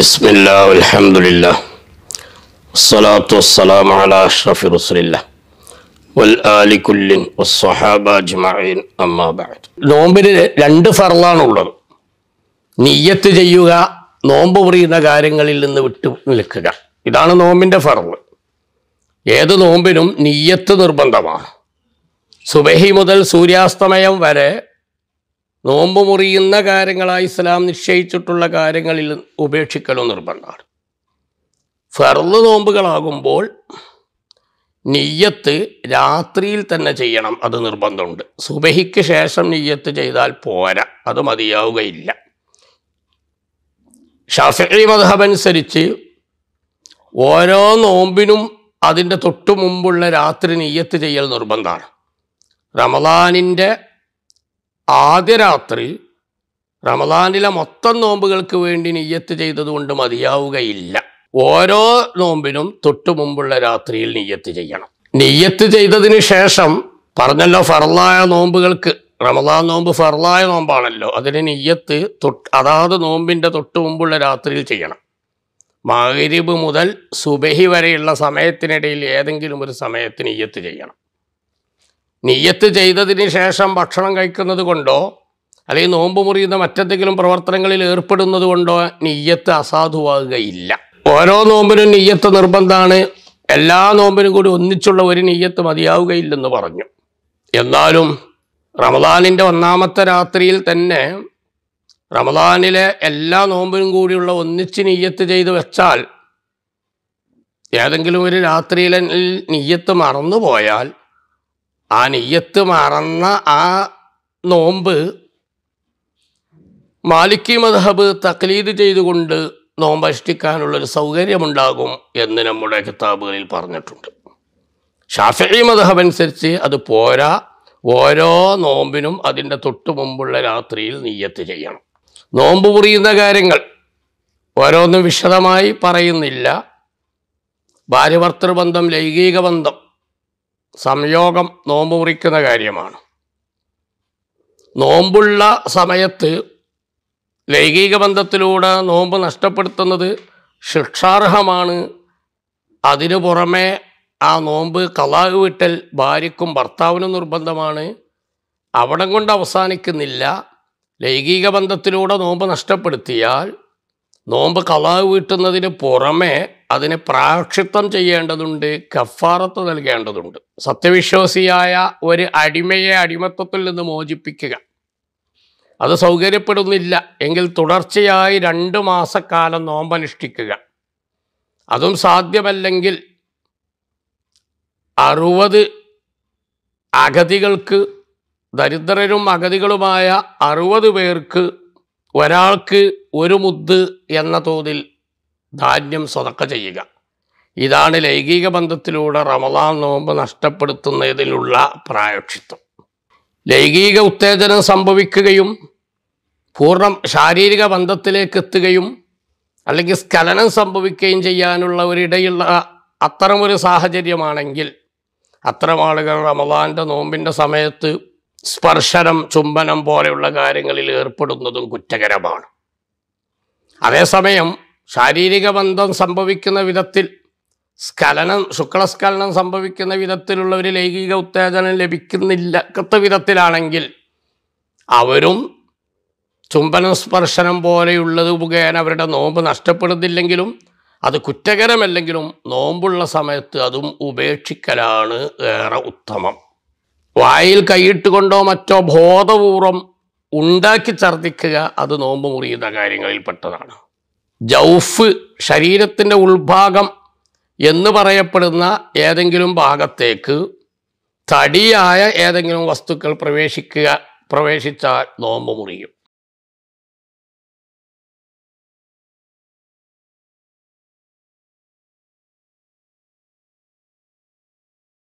بسم الله والحمد لله والصلاة والسلام على أشرف رسول الله والآل كل والصحابة أجمعين أما بعد നോമ്പിന് രണ്ട് ഫർളാണുള്ളത് നിയ്യത്ത് ചെയ്യുക നോമ്പ് മുറിയുന്ന കാര്യങ്ങളിൽ നിന്ന് വിട്ടു നിൽക്കുക ഇതാണ് നോമ്പിൻ്റെ ഫർള് ഏത് നോമ്പിനും നിയ്യത്ത് നിർബന്ധമാണ് സുബഹി മുതൽ സൂര്യാസ്തമയം വരെ നോമ്പ് മുറിയുന്ന കാര്യങ്ങളായി ഇസ്ലാം നിശ്ചയിച്ചിട്ടുള്ള കാര്യങ്ങളിൽ ഉപേക്ഷിക്കലോ നിർബന്ധമാണ് ഫെർദ് നോമ്പുകളാകുമ്പോൾ നെയ്യത്ത് രാത്രിയിൽ തന്നെ ചെയ്യണം അത് നിർബന്ധമുണ്ട് സുബഹിക്ക് ശേഷം നെയ്യത്ത് ചെയ്താൽ പോരാ അത് മതിയാവുകയില്ല ഷാഫി മതഹബനുസരിച്ച് ഓരോ നോമ്പിനും അതിൻ്റെ തൊട്ടു മുമ്പുള്ള രാത്രി നെയ്യത്ത് ചെയ്യൽ നിർബന്ധമാണ് റമദാനിൻ്റെ ആദ്യ രാത്രി റമദാനിലെ മൊത്തം നോമ്പുകൾക്ക് വേണ്ടി നെയ്യത്ത് ചെയ്തതുകൊണ്ട് മതിയാവുകയില്ല ഓരോ നോമ്പിനും തൊട്ടു മുമ്പുള്ള രാത്രിയിൽ നെയ്യത്ത് ചെയ്യണം നെയ്യത്ത് ചെയ്തതിന് ശേഷം പറഞ്ഞല്ലോ ഫറലായ നോമ്പുകൾക്ക് റമദാൻ നോമ്പ് ഫറലായ നോമ്പാണല്ലോ അതിന് നെയ്യത്ത് തൊട്ട് അതാത് നോമ്പിൻ്റെ തൊട്ട് മുമ്പുള്ള രാത്രിയിൽ ചെയ്യണം മകരിബ് മുതൽ സുബഹി വരെയുള്ള സമയത്തിനിടയിൽ ഏതെങ്കിലും ഒരു സമയത്ത് നെയ്യത്ത് ചെയ്യണം നീയത്ത് ചെയ്തതിന് ശേഷം ഭക്ഷണം കഴിക്കുന്നത് കൊണ്ടോ അല്ലെങ്കിൽ നോമ്പ് മുറിയുന്ന മറ്റെന്തെങ്കിലും പ്രവർത്തനങ്ങളിൽ ഏർപ്പെടുന്നത് കൊണ്ടോ നീയത്ത് അസാധുവാകുകയില്ല ഓരോ നോമ്പിനും നീയത്ത് നിർബന്ധമാണ് എല്ലാ നോമ്പിനും കൂടി ഒന്നിച്ചുള്ള ഒരു നീയത്ത് മതിയാവുകയില്ലെന്ന് പറഞ്ഞു എന്നാലും റമദാനിൻ്റെ ഒന്നാമത്തെ രാത്രിയിൽ തന്നെ റമദാനിലെ എല്ലാ നോമ്പിനും കൂടിയുള്ള ഒന്നിച്ച് നീയത്ത് ചെയ്ത് വെച്ചാൽ ഏതെങ്കിലും ഒരു രാത്രിയിൽ നീയത്ത് മറന്നു പോയാൽ ആ നെയ്യത്ത് മറന്ന ആ നോമ്പ് മാലിക്കി മദ്ഹബ് തക്ലീദ് ചെയ്തുകൊണ്ട് നോമ്പ് അനുഷ്ഠിക്കാനുള്ളൊരു സൗകര്യമുണ്ടാകും എന്ന് നമ്മുടെ കിതാബുകളിൽ പറഞ്ഞിട്ടുണ്ട് ഷാഫി മദ്ഹബ് അനുസരിച്ച് അത് പോരാ ഓരോ നോമ്പിനും അതിൻ്റെ തൊട്ടു മുമ്പുള്ള രാത്രിയിൽ നീയത്ത് ചെയ്യണം നോമ്പ് മുറിയുന്ന കാര്യങ്ങൾ ഓരോന്നും വിശദമായി പറയുന്നില്ല ഭാര്യഭർത്തൃബന്ധം ലൈംഗിക ബന്ധം സംയോഗം നോമ്പ് മുറിക്കുന്ന കാര്യമാണ് നോമ്പുള്ള സമയത്ത് ലൈംഗിക ബന്ധത്തിലൂടെ നോമ്പ് നഷ്ടപ്പെടുത്തുന്നത് ശിക്ഷാർഹമാണ് അതിനു പുറമെ ആ നോമ്പ് കലാഹ് വിട്ടൽ ഭാര്യക്കും ഭർത്താവിനും നിർബന്ധമാണ് അവിടം കൊണ്ട് അവസാനിക്കുന്നില്ല ലൈംഗിക ബന്ധത്തിലൂടെ നോമ്പ് നഷ്ടപ്പെടുത്തിയാൽ നോമ്പ് കളാവ് വീട്ടുന്നതിന് പുറമെ അതിന് പ്രാക്ഷിത്വം ചെയ്യേണ്ടതുണ്ട് കഫാറത്ത് നൽകേണ്ടതുണ്ട് സത്യവിശ്വാസിയായ ഒരു അടിമയെ അടിമത്വത്തിൽ നിന്ന് മോചിപ്പിക്കുക അത് സൗകര്യപ്പെടുന്നില്ല എങ്കിൽ തുടർച്ചയായി രണ്ട് മാസക്കാലം നോമ്പനുഷ്ഠിക്കുക അതും സാധ്യമല്ലെങ്കിൽ അറുപത് അഗതികൾക്ക് ദരിദ്രരും അഗതികളുമായ അറുപത് പേർക്ക് ഒരാൾക്ക് ഒരു മുദ്ദ് എന്ന തോതിൽ ധാന്യം സ്വതക്ക ചെയ്യുക ഇതാണ് ലൈംഗിക ബന്ധത്തിലൂടെ റമദാൻ നോമ്പ് നഷ്ടപ്പെടുത്തുന്നതിലുള്ള പ്രായക്ഷിത്വം ലൈംഗിക ഉത്തേജനം സംഭവിക്കുകയും പൂർണ്ണ ശാരീരിക ബന്ധത്തിലേക്ക് എത്തുകയും അല്ലെങ്കിൽ സ്ഖലനം സംഭവിക്കുകയും ചെയ്യാനുള്ള ഒരിടയുള്ള അത്തരമൊരു സാഹചര്യമാണെങ്കിൽ അത്തരം ആളുകൾ റമദാൻ്റെ നോമ്പിൻ്റെ സമയത്ത് സ്പർശനം ചുംബനം പോലെയുള്ള കാര്യങ്ങളിൽ ഏർപ്പെടുന്നതും കുറ്റകരമാണ് അതേസമയം ശാരീരിക ബന്ധം സംഭവിക്കുന്ന വിധത്തിൽ സ്ഖലനം ശുക്ലസ്ഖലനം സംഭവിക്കുന്ന വിധത്തിലുള്ള ഒരു ലൈംഗിക ഉത്തേജനം ലഭിക്കുന്നില്ല കത്ത വിധത്തിലാണെങ്കിൽ അവരും ചുംബനം സ്പർശനം പോലെയുള്ളത് മുഖേന അവരുടെ നോമ്പ് നഷ്ടപ്പെടുന്നില്ലെങ്കിലും അത് കുറ്റകരമല്ലെങ്കിലും നോമ്പുള്ള സമയത്ത് അതും ഉപേക്ഷിക്കലാണ് ഏറെ ഉത്തമം വായിൽ കൈയിട്ടുകൊണ്ടോ മറ്റോ ബോധപൂർവം ഉണ്ടാക്കി ഛർദ്ദിക്കുക അത് നോമ്പ് മുറിയുന്ന കാര്യങ്ങളിൽപ്പെട്ടതാണ് ജൗഫ് ശരീരത്തിൻ്റെ ഉൾഭാഗം എന്ന് പറയപ്പെടുന്ന ഏതെങ്കിലും ഭാഗത്തേക്ക് തടിയായ ഏതെങ്കിലും വസ്തുക്കൾ പ്രവേശിക്കുക പ്രവേശിച്ചാൽ നോമ്പ് മുറിയും